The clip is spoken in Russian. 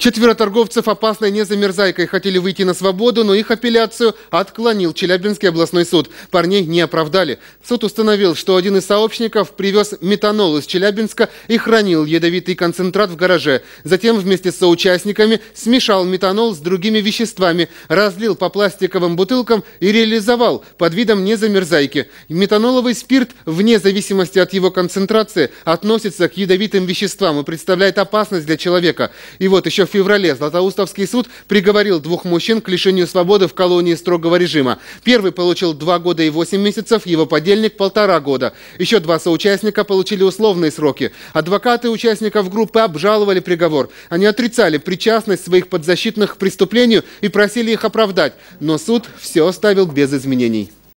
Четверо торговцев опасной незамерзайкой хотели выйти на свободу, но их апелляцию отклонил Челябинский областной суд. Парней не оправдали. Суд установил, что один из сообщников привез метанол из Челябинска и хранил ядовитый концентрат в гараже. Затем вместе с соучастниками смешал метанол с другими веществами, разлил по пластиковым бутылкам и реализовал под видом незамерзайки. Метаноловый спирт, вне зависимости от его концентрации, относится к ядовитым веществам и представляет опасность для человека. И вот еще феврале Златоустовский суд приговорил двух мужчин к лишению свободы в колонии строгого режима. Первый получил два года и восемь месяцев, его подельник – полтора года. Еще два соучастника получили условные сроки. Адвокаты участников группы обжаловали приговор. Они отрицали причастность своих подзащитных к преступлению и просили их оправдать. Но суд все оставил без изменений.